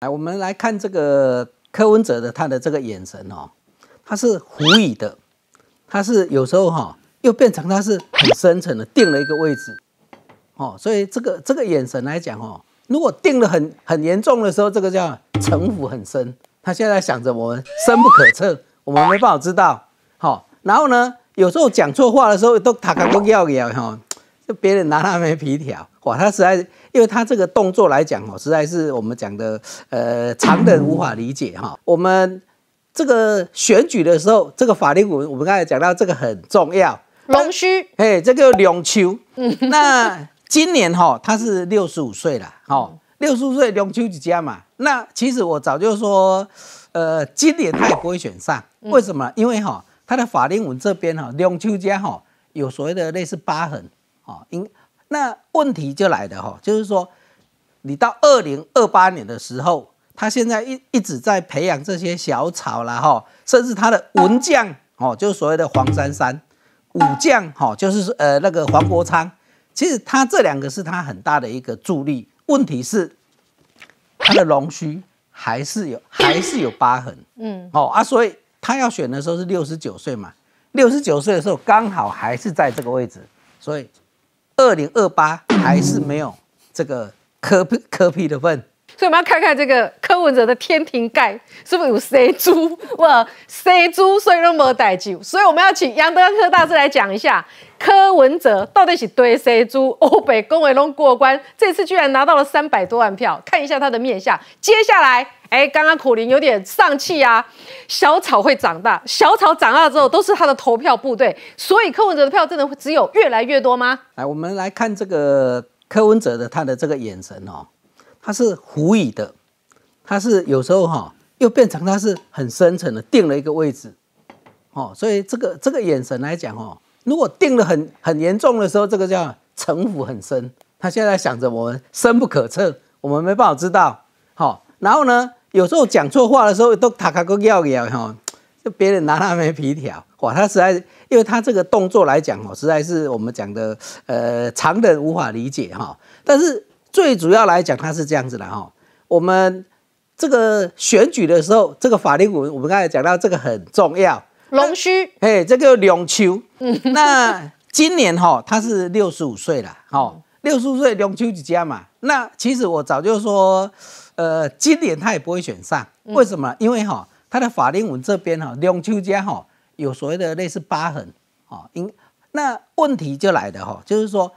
来，我们来看这个柯文哲的他的这个眼神哦，他是狐疑的，他是有时候哈又变成他是很深沉的定了一个位置哦，所以这个这个眼神来讲哦，如果定了很很严重的时候，这个叫城府很深，他现在想着我们深不可测，我们没办法知道。好，然后呢，有时候讲错话的时候都塔卡都要咬哈，就别人拿他没皮条哇，他实在。因为他这个动作来讲哦，实在是我们讲的呃，常人无法理解哈。我们这个选举的时候，这个法令纹，我们刚才讲到这个很重要。龙须，哎，这个龙丘。那今年哈，他是六十五岁了，哈，六十五岁龙丘之家嘛。那其实我早就说，呃，今年他也不会选上。为什么？因为哈，他的法令纹这边哈，龙丘家哈，有所谓的类似疤痕，哈，应。那问题就来的哈，就是说，你到二零二八年的时候，他现在一一直在培养这些小草啦哈，甚至他的文将哦，就是所谓的黄珊珊，武将哈，就是呃那个黄国昌，其实他这两个是他很大的一个助力。问题是他的龙须还是有还是有疤痕，嗯，好啊，所以他要选的时候是六十九岁嘛，六十九岁的时候刚好还是在这个位置，所以。二零二八还是没有这个柯柯 P 的份，所以我们要看看这个柯文哲的天庭盖是不是有谁珠？哇？谁珠，所以都无得酒。所以我们要请杨德科大师来讲一下柯文哲到底是对谁珠欧北公伟龙过关，这次居然拿到了三百多万票，看一下他的面相。接下来。哎，刚刚苦令有点丧气啊。小草会长大，小草长大之后都是他的投票部队，所以柯文哲的票真的会只有越来越多吗？来，我们来看这个柯文哲的他的这个眼神哦，他是狐疑的，他是有时候哈又变成他是很深沉的定了一个位置哦，所以这个这个眼神来讲哦，如果定了很很严重的时候，这个叫城府很深。他现在想着我们深不可测，我们没办法知道，好。然后呢，有时候讲错话的时候都打卡狗咬咬哈，就别人拿他没皮条哇，他实在，因为他这个动作来讲哦，实在是我们讲的呃常人无法理解哈。但是最主要来讲，他是这样子的哈。我们这个选举的时候，这个法令我我们刚才讲到这个很重要，龙须嘿，这个龙球，那今年哈他是六十五岁了，哈，六十五岁龙球几家嘛？那其实我早就说。呃，今年他也不会选上，为什么？因为哈，他的法令纹这边哈，两丘间哈，有所谓的类似疤痕，哦，因那问题就来的哈，就是说，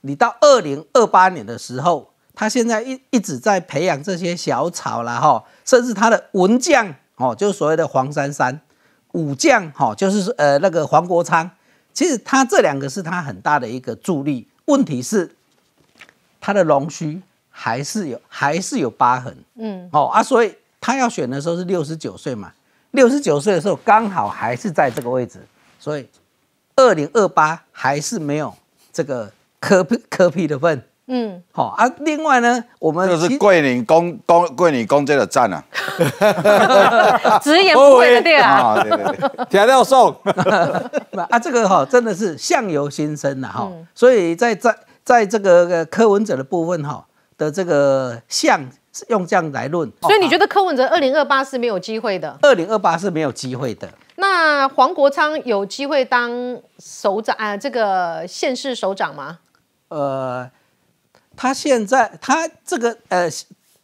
你到二零二八年的时候，他现在一一直在培养这些小草啦哈，甚至他的文将哦，就是所谓的黄珊珊，武将哈，就是呃那个黄国昌，其实他这两个是他很大的一个助力，问题是他的龙须。还是有，还是有疤痕，嗯，哦啊，所以他要选的时候是六十九岁嘛，六十九岁的时候刚好还是在这个位置，所以二零二八还是没有这个柯柯 P 的份，嗯，好啊，另外呢，我们就是桂林公公桂林公站的站啊，直言不讳的啊，田教授，啊，这个哈真的是相由心生的哈，所以在在在这个柯文哲的部分哈。的这个像是用这样来论，所以你觉得柯文哲二零二八是没有机会的？二零二八是没有机会的。那黄国昌有机会当首长啊？这个县市首长吗？呃，他现在他这个呃，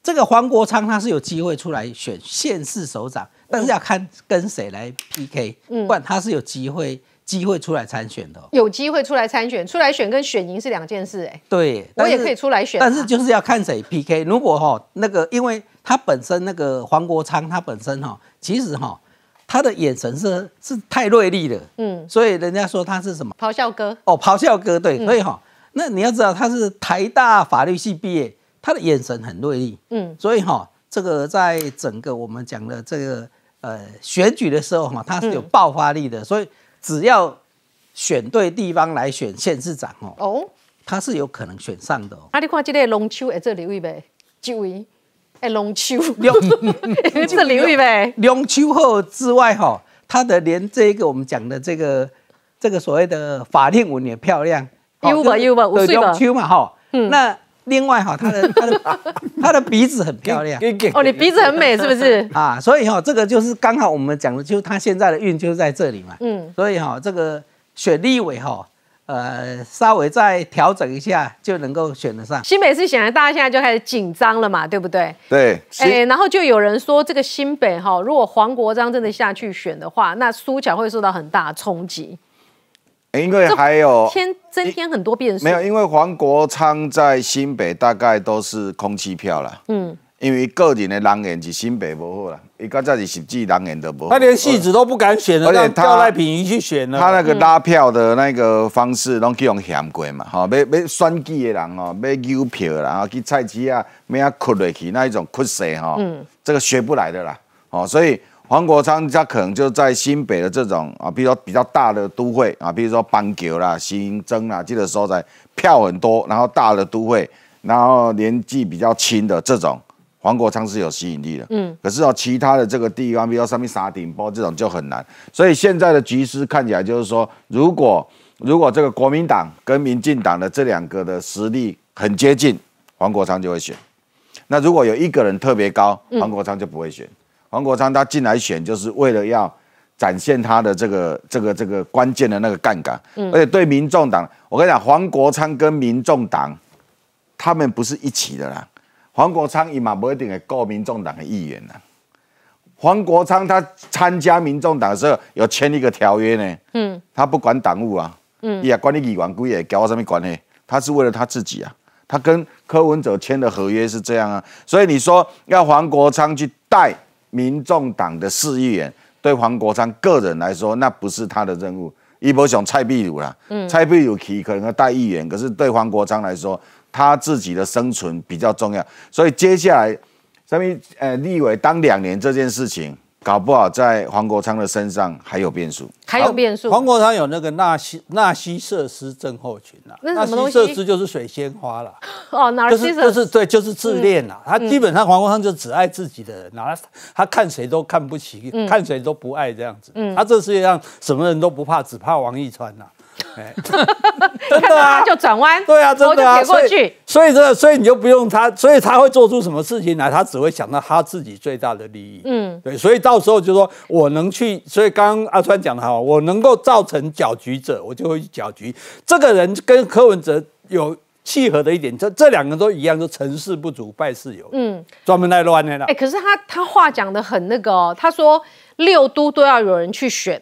这个黄国昌他是有机会出来选县市首长。但是要看跟谁来 PK，不然他是有机会机会出来参选的。有机会出来参选，出来选跟选赢是两件事，哎。对，我也可以出来选。但是就是要看谁 PK。如果哈那个，因为他本身那个黄国昌，他本身哈其实哈他的眼神是是太锐利了，嗯，所以人家说他是什么咆哮哥哦，咆哮哥对。所以哈那你要知道他是台大法律系毕业，他的眼神很锐利，嗯，所以哈这个在整个我们讲的这个。呃，选举的时候哈，它是有爆发力的，所以只要选对地方来选县市长哦，哦，他是有可能选上的。啊，你看这个龙秋会做刘毅未？这位哎，龙秋。龙，这做刘毅龙秋后之外哈，他的连这个我们讲的这个这个所谓的法令纹也漂亮。有吧，有吧，五吧。龙秋嘛哈，嗯，那。另外哈，他的 他的他的鼻子很漂亮。哦，你鼻子很美是不是？啊，所以哈，这个就是刚好我们讲的，就他现在的运就是在这里嘛。嗯，所以哈，这个选立委哈，呃，稍微再调整一下就能够选得上。新北市显然大家现在就开始紧张了嘛，对不对？对。哎，然后就有人说这个新北哈，如果黄国章真的下去选的话，那苏巧会受到很大冲击。因为还有添增添很多变数，没有，因为黄国昌在新北大概都是空气票了。嗯，因为个人的狼眼是新北不好了，一个在是实际狼眼的不。好。他连戏子都不敢选了，而且他吊赖品鱼去选了。他那个拉票的那个方式，拢去用嫌贵嘛，哈，要要选举的人哦，要丢票啦，去菜市啊，咩啊，哭落去那一种哭声哈，嗯，这个学不来的啦，哦，所以。黄国昌他可能就在新北的这种啊，比如说比较大的都会啊，比如说邦球啦、新增啦，记得那时候在票很多，然后大的都会，然后年纪比较轻的这种，黄国昌是有吸引力的。嗯。可是哦，其他的这个地方，比如说上面沙顶包这种就很难。所以现在的局势看起来就是说，如果如果这个国民党跟民进党的这两个的实力很接近，黄国昌就会选；那如果有一个人特别高，黄国昌就不会选。黄国昌他进来选，就是为了要展现他的这个、这个、这个关键的那个杠杆。嗯，而且对民众党，我跟你讲，黄国昌跟民众党他们不是一起的啦。黄国昌起嘛不一定会够民众党的议员呢。黄国昌他参加民众党的时候，有签一个条约呢。嗯，他不管党务啊。嗯，也管你议员贵也跟我什么管呢？他是为了他自己啊。他跟柯文哲签的合约是这样啊。所以你说要黄国昌去带？民众党的四议员对黄国昌个人来说，那不是他的任务。易波雄、蔡必如啦，蔡壁如其可能要带议员，可是对黄国昌来说，他自己的生存比较重要。所以接下来，上面呃立委当两年这件事情。搞不好在黄国昌的身上还有变数，还有变数。黄国昌有那个纳西纳西设施症候群呐，纳西设施就是水仙花了，哦，纳西设施就是对，就是自恋呐。他基本上黄国昌就只爱自己的人，拿他看谁都看不起，看谁都不爱这样子。他这世界上什么人都不怕，只怕王一川呐。哎，真的啊，就转弯，对啊，真的啊，所以所以这所以你就不用他，所以他会做出什么事情来，他只会想到他自己最大的利益，嗯，对，所以到时候就说，我能去，所以刚刚阿川讲的好，我能够造成搅局者，我就会搅局。这个人跟柯文哲有契合的一点，这这两个都一样，就成事不足败事有，嗯，专门来乱来了。哎，可是他他话讲的很那个，他说六都都要有人去选。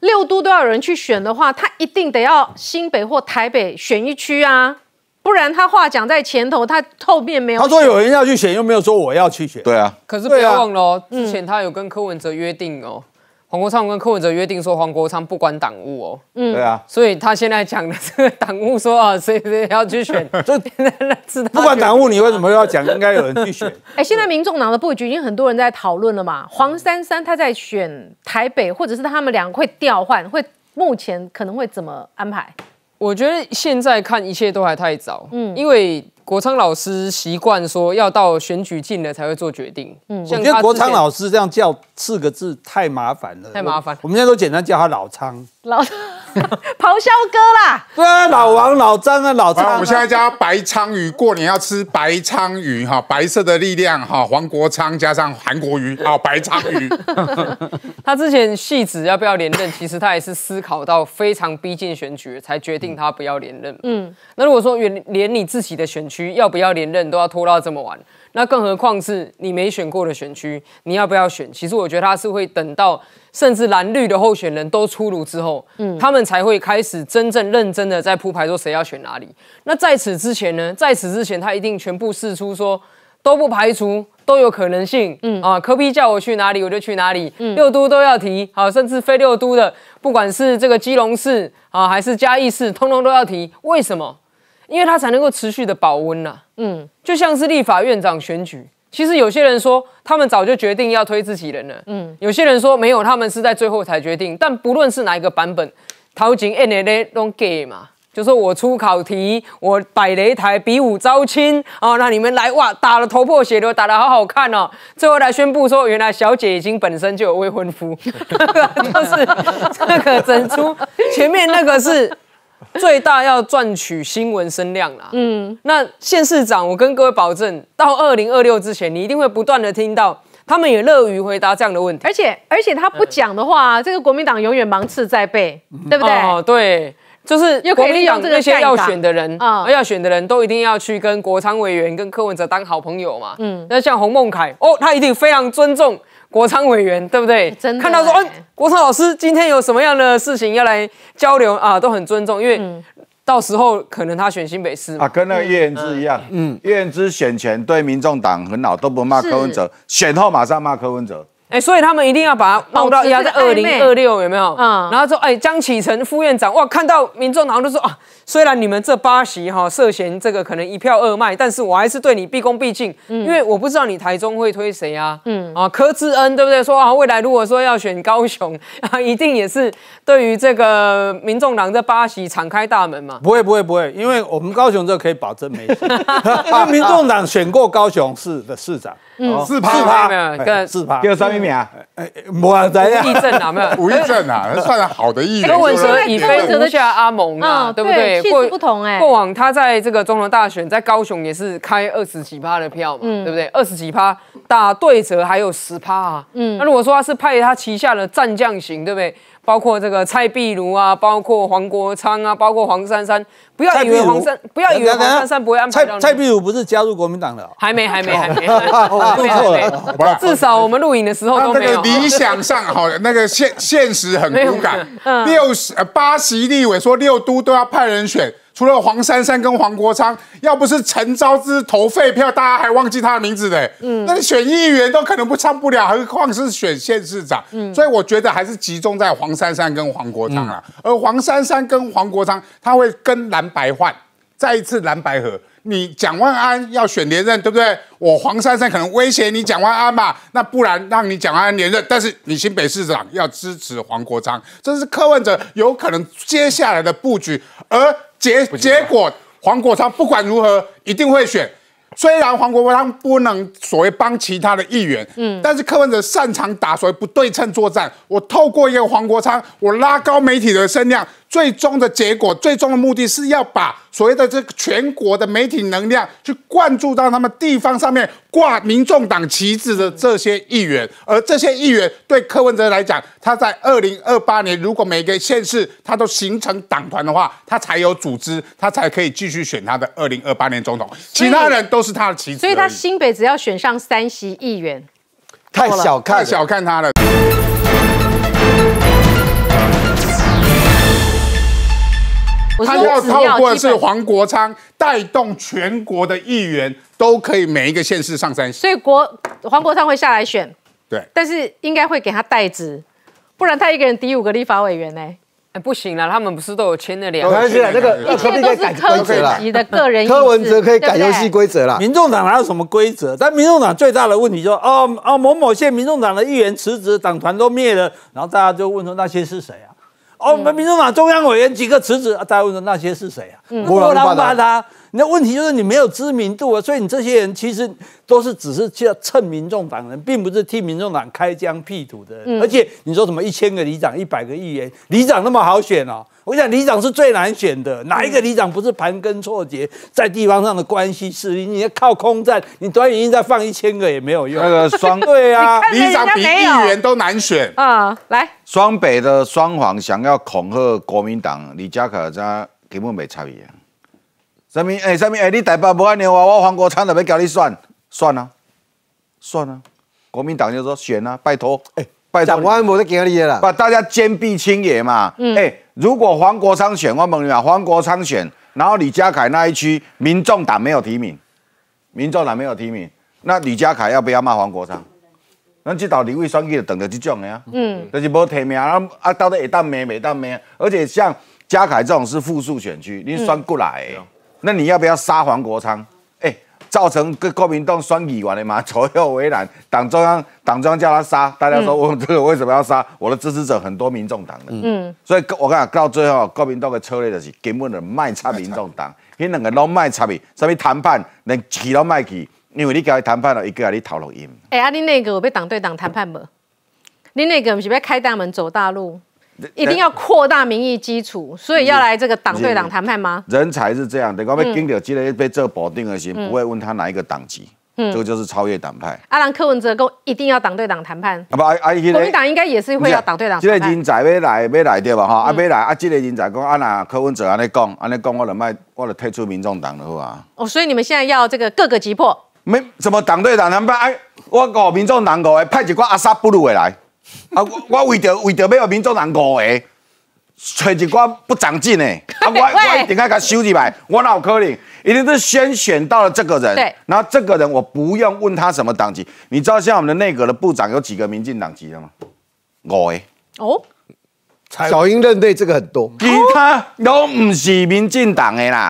六都都要有人去选的话，他一定得要新北或台北选一区啊，不然他话讲在前头，他后面没有。他说有人要去选，又没有说我要去选。对啊，可是不要忘了，之前他有跟柯文哲约定哦。黄国昌跟柯文哲约定说，黄国昌不管党务哦。嗯，对啊，所以他现在讲的这个 党务，说啊，谁谁要去选，就变 成不管党务，你为什么又要讲应该有人去选？哎，现在民众党的布局已经很多人在讨论了嘛。黄珊珊她在选台北，或者是他们两会调换，会目前可能会怎么安排？我觉得现在看一切都还太早，嗯，因为。国昌老师习惯说要到选举近了才会做决定。嗯，我觉得国昌老师这样叫四个字太麻烦了，太麻烦。我们现在都简单叫他老昌，老 咆哮哥啦。对啊，老王、老张啊、老张。我们现在叫白鲳鱼，过年要吃白鲳鱼哈，白色的力量哈。黄国昌加上韩国鱼啊，白鲳鱼。他之前细子要不要连任？其实他也是思考到非常逼近选举才决定他不要连任。嗯，那如果说连你自己的选举。要不要连任都要拖到这么晚，那更何况是你没选过的选区，你要不要选？其实我觉得他是会等到甚至蓝绿的候选人都出炉之后，嗯，他们才会开始真正认真的在铺排说谁要选哪里。那在此之前呢？在此之前，他一定全部试出说都不排除都有可能性，嗯啊，科比叫我去哪里我就去哪里，六都都要提，好，甚至非六都的，不管是这个基隆市啊还是嘉义市，通通都要提，为什么？因为他才能够持续的保温呐，嗯，就像是立法院长选举，其实有些人说他们早就决定要推自己人了，嗯，有些人说没有，他们是在最后才决定。但不论是哪一个版本，陶警 NLA 拢给嘛，就说我出考题，我摆擂台比武招亲哦，那你们来哇，打的头破血流，打的好好看哦，最后来宣布说，原来小姐已经本身就有未婚夫，就是这个整出前面那个是。最大要赚取新闻声量啦。嗯，那县市长，我跟各位保证，到二零二六之前，你一定会不断的听到他们也乐于回答这样的问题。而且而且他不讲的话，这个国民党永远芒刺在背，对不对？哦，对，就是国民党这些要选的人，啊，要选的人都一定要去跟国昌委员、跟柯文哲当好朋友嘛。嗯，那像洪孟凯哦，他一定非常尊重。国昌委员对不对？看到说，哎，国仓老师今天有什么样的事情要来交流啊？都很尊重，因为到时候可能他选新北市啊，跟那个叶言之一样，嗯，叶言之选前对民众党很好，都不骂柯文哲，选后马上骂柯文哲。哎，所以他们一定要把它闹到压在二零二六有没有？嗯，然后说，哎，江启臣副院长，哇，看到民众党都说啊，虽然你们这八席哈涉嫌这个可能一票二卖，但是我还是对你毕恭毕敬，因为我不知道你台中会推谁啊，嗯，啊，柯志恩对不对？说啊，未来如果说要选高雄 啊，一定也是对于这个民众党这八席敞开大门嘛？不会不会不会，因为我们高雄这可以保证没事，因为民众党选过高雄市的市长，嗯，四趴，四有没有，四趴，第二三名。啊！哎，没有，大地震啊，没有，无意震啊，算好的一点。跟稳手以非可真的像阿蒙啊，对不对？气不同哎，过往他在这个中台大选，在高雄也是开二十几趴的票嘛，对不对？二十几趴打对折还有十趴啊，嗯，那如果说他是派他旗下的战将型，对不对？包括这个蔡壁如啊，包括黄国昌啊，包括黄珊珊，不要以为黄珊，不要以为黄珊珊不会安排蔡蔡壁如不是加入国民党的？还没，还没，还没。错 错了。至少我们录影的时候都没有。那个理想上好，那个现现实很骨感。六呃，八一立委说六都都要派人选。除了黄珊珊跟黄国昌，要不是陈昭之投废票，大家还忘记他的名字嘞。嗯，那你选议员都可能不唱不了，何况是选县市长。嗯，所以我觉得还是集中在黄珊珊跟黄国昌了。而黄珊珊跟黄国昌，他会跟蓝白换。再一次蓝白合，你蒋万安要选连任，对不对？我黄珊珊可能威胁你蒋万安嘛，那不然让你蒋万安连任。但是你新北市长要支持黄国昌，这是柯文哲有可能接下来的布局。而结结果，黄国昌不管如何一定会选。虽然黄国昌不能所谓帮其他的议员，嗯，但是柯文哲擅长打所谓不对称作战。我透过一个黄国昌，我拉高媒体的声量。最终的结果，最终的目的是要把所谓的这个全国的媒体能量，去灌注到他们地方上面挂民众党旗帜的这些议员，而这些议员对柯文哲来讲，他在二零二八年如果每个县市他都形成党团的话，他才有组织，他才可以继续选他的二零二八年总统。其他人都是他的旗帜。所以，他新北只要选上三席议员，太小看，太小看他了。他要透过是黄国昌带动全国的议员都可以每一个县市上山，所以国黄国昌会下来选，对，但是应该会给他代职，不然他一个人抵五个立法委员呢，不行了，他们不是都有签了两？没关系了，那个二哥应改规则了，个人，柯文哲可以改游戏规则了，民众党哪有什么规则？但民众党最大的问题就是，哦哦，某某县民众党的议员辞职，党团都灭了，然后大家就问说那些是谁啊？哦，我们民主党中央委员几个辞职，大家问的那些是谁啊？郭长发他，那问题就是你没有知名度啊，所以你这些人其实都是只是叫蹭民众党人，并不是替民众党开疆辟土的人。而且你说什么一千个里长，一百个议员，里长那么好选哦。我想里长是最难选的，哪一个里长不是盘根错节在地方上的关系势力？你要靠空战，你短语音再放一千个也没有用。那个双 对啊，里长比议员都难选。嗯，来，双北的双黄想要恐吓国民党李家可他根本没差别。什么？哎，什么？哎，你台北不爱鸟话，我黄国昌都要交你算算啊，算啊！国民党就说选啊，拜托，哎，拜托。讲完我就给你了，把大家坚壁清野嘛，嗯。哎。如果黄国昌选，我问你嘛，黄国昌选，然后李佳凯那一区，民众党没有提名，民众党没有提名，那李佳凯要不要骂黄国昌？那这道李理，双就等着这种的啊，嗯，就是无提名，啊啊，到底一党没，未党没？而且像嘉凯这种是复数选区，你算过来，那你要不要杀黄国昌？造成各国民党双议员的嘛，左右为难。党中央党中央叫他杀，大家说我这个为什么要杀？我的支持者很多民众党的，嗯，所以我讲到最后，国民党的策略就是根本就卖插民众党，你两个拢卖插伊，什么谈判，连去都卖去，因为你跟伊谈判了，一个系你透露音。哎，啊，你那个，有被党对党谈判冇，你那个不是要开大门走大路？一定要扩大民意基础，所以要来这个党对党谈判吗？人才是这样，等搞被经立基勒被这否定而行，不会问他哪一个党籍。嗯，这个就是超越党派。阿兰柯文哲跟一定要党对党谈判，不，阿阿国民党应该也是会要党对党。这个人才没来没来对吧？哈，啊没来，阿这个人才讲阿兰柯文哲安尼讲，安尼讲我两卖，我了退出民众党的话。哦，所以你们现在要这个各个击破。没，什么党对党谈判？哎，我搞民众党搞，派一个阿萨布鲁的来。啊！我为着为着要让民众人五个，揣一个不长进的，啊！我 我一定啊甲收起来，我哪有可能？因为你先选到了这个人，然后这个人我不用问他什么党籍，你知道像我们的内阁的部长有几个民进党籍的吗？五个哦，小英认对这个很多，其他都唔是民进党的啦。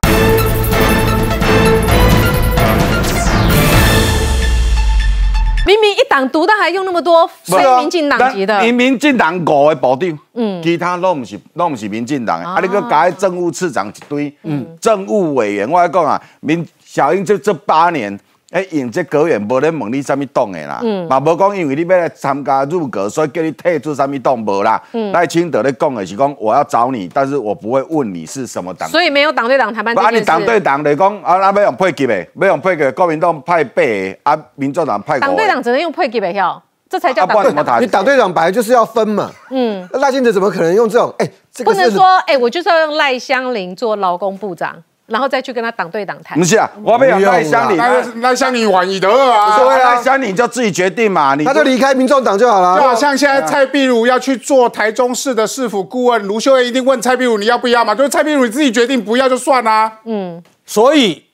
党独的还用那么多非民进党籍的，民民进党五个部长，嗯，其他都唔是，都唔是民进党的，啊，你个改政务次长一堆，嗯，政务委员，我要讲啊，民小英就这八年。哎，引这格员无咧问你什么党诶啦，嘛无讲因为你要来参加入阁，所以叫你退出什么党无啦。赖清德咧讲诶是讲我要找你，但是我不会问你是什么党。所以没有党对党谈判。啊，你党对党咧讲啊，那要用配给呗，要用配给，国民党派贝，啊，民主党派。党对党只能用配给呗，要这才叫党对党。你党队长本来就是要分嘛。嗯，赖清德怎么可能用这种？哎，这个不能说哎，我就是要用赖香林做劳工部长。然后再去跟他党对党谈，不是啊，我还没来乡里，来来乡里玩你得啊，所啊，来乡里你就自己决定嘛，你就离开民众党就好了。像现在蔡壁如要去做台中市的市府顾问，卢秀燕一定问蔡壁如你要不要嘛，就是蔡壁如你自己决定不要就算啦。嗯，所以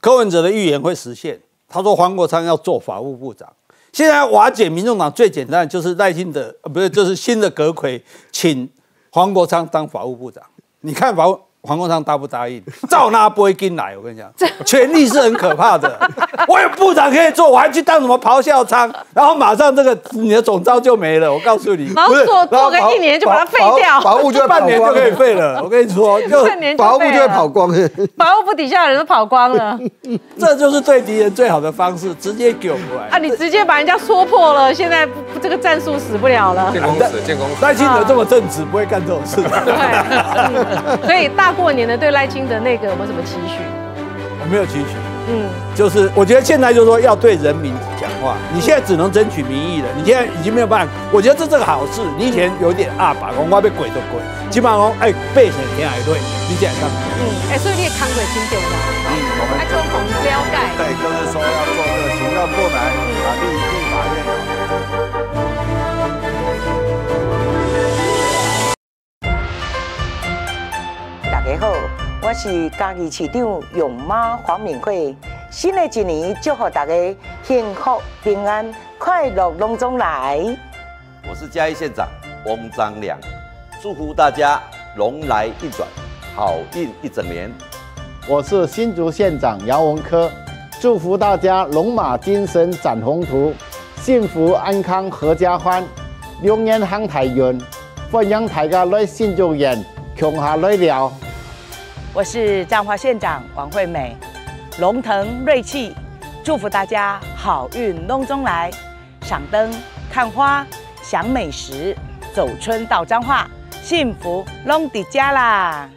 柯文哲的预言会实现，他说黄国昌要做法务部长，现在瓦解民众党最简单就是赖清德，不是就是新的阁魁请黄国昌当法务部长，你看法务。防空仓答不答应？照 拿不会跟来。我跟你讲，权力是很可怕的。我有部长可以做，我还去当什么咆哮仓？然后马上这个你的总招就没了。我告诉你，不是，然后一年就把它废掉，保护就半年就可以废了。我跟你说，就保护就会跑光保护部底下的人都跑光了。这就是对敌人最好的方式，直接给过来。啊，你直接把人家戳破了，现在这个战术死不了了。建功死，建功。戴庆德这么正直，不会干这种事。对，所以大。过年的对赖清德那个有没有什么期许？我没有期许。嗯，就是我觉得现在就是说要对人民讲话，你现在只能争取民意了。你现在已经没有办法，我觉得这是个好事。你以前有点阿爸，我们外面鬼都鬼，基本上哎，背水填海对，你讲讲。嗯，哎、所以你也扛过很重要。嗯，我们还红标盖，对，就是说要做这个行得过来，打底。家好，我是嘉义市长勇妈黄敏慧。新的一年，祝福大家幸福平安、快乐龙中来。我是嘉义县长翁章良，祝福大家龙来运转，好运一整年。我是新竹县长姚文科，祝福大家龙马精神展宏图，幸福安康合家欢，永远享大运，欢迎大家来新竹县穷下来聊。我是彰化县长王惠美，龙腾瑞气，祝福大家好运龙中来，赏灯看花享美食，走春到彰化，幸福龙迪家啦。